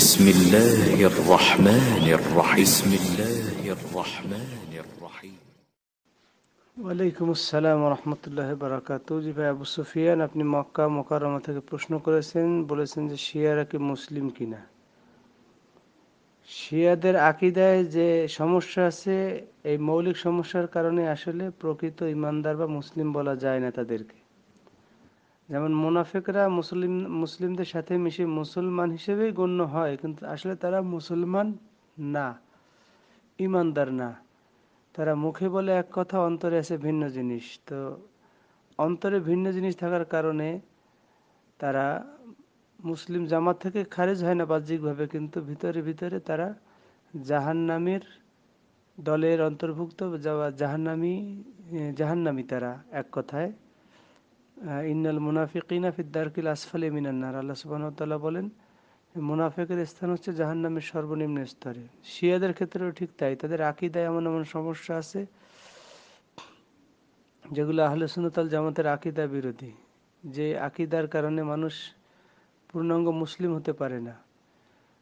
بسم الله الرحمن الرحيم بسم الله الرحمن الرحيم ওয়ালাইকুম আসসালাম রহমতুল্লাহ বারাকাত জি ভাই আবু সুফিয়ান আপনি মক্কা মোকারমা থেকে প্রশ্ন করেছেন বলেছেন যে শিয়ারা কি মুসলিম কিনা শিয়াদের আকিদায় যে সমস্যা আছে এই মৌলিক সমস্যার কারণে আসলে প্রকৃত ইমানদার বা মুসলিম বলা যায় না তাদেরকে যেমন মুনাফিকরা মুসলিম মুসলিমদের সাথে মিশে মুসলমান হিসেবেই গণ্য হয় কিন্তু আসলে তারা মুসলমান না ইমানদার না তারা মুখে বলে এক কথা অন্তরে আছে ভিন্ন জিনিস তো অন্তরে ভিন্ন জিনিস থাকার কারণে তারা মুসলিম জামাত থেকে খারিজ হয় না বাহ্যিকভাবে কিন্তু ভিতরে ভিতরে তারা জাহান্নামের দলের অন্তর্ভুক্ত জাহান্নামি জাহান্নামি তারা এক কথায় ইন্নাল মুনাফিকিনা ফিদ্দারকিল আসফালে মিনান্নার আল্লাহ সুবাহতাল্লাহ বলেন মুনাফেকের স্থান হচ্ছে জাহান্নামের সর্বনিম্ন স্তরে শিয়াদের ক্ষেত্রেও ঠিক তাই তাদের আকিদায় এমন এমন সমস্যা আছে যেগুলো আহলে জামাতের আকিদা বিরোধী যে আকিদার কারণে মানুষ পূর্ণাঙ্গ মুসলিম হতে পারে না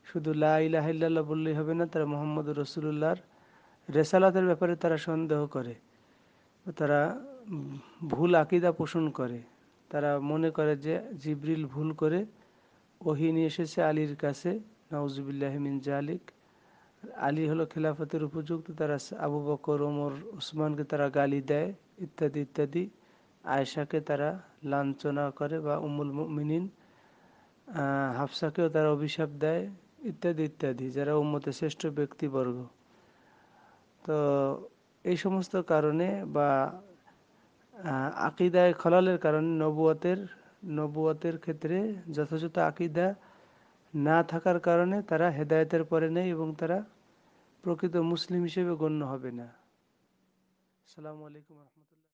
শুধু লাহিল্লা বললেই হবে না তারা মোহাম্মদ রসুল্লাহর রেসালাতের ব্যাপারে তারা সন্দেহ করে তারা ভুল আকিদা পোষণ করে তারা মনে করে যে জিবরিল ভুল করে ওহি নিয়ে এসেছে আলীর কাছে নওয়াজুবিল্লাহমিন জালিক আলী হলো খেলাফতের উপযুক্ত তারা আবু বকর ওমর উসমানকে তারা গালি দেয় ইত্যাদি ইত্যাদি আয়েশাকে তারা লাঞ্ছনা করে বা উমুল মিনিন হাফসাকেও তারা অভিশাপ দেয় ইত্যাদি ইত্যাদি যারা উম্মতে শ্রেষ্ঠ ব্যক্তিবর্গ তো এই সমস্ত কারণে বা আকিদায় খলালের কারণে নবুয়তের নবুয়তের ক্ষেত্রে যথাযথ আকিদা না থাকার কারণে তারা হেদায়তের পরে নেই এবং তারা প্রকৃত মুসলিম হিসেবে গণ্য হবে না আসসালামু আলাইকুম রহমতুল্লাহ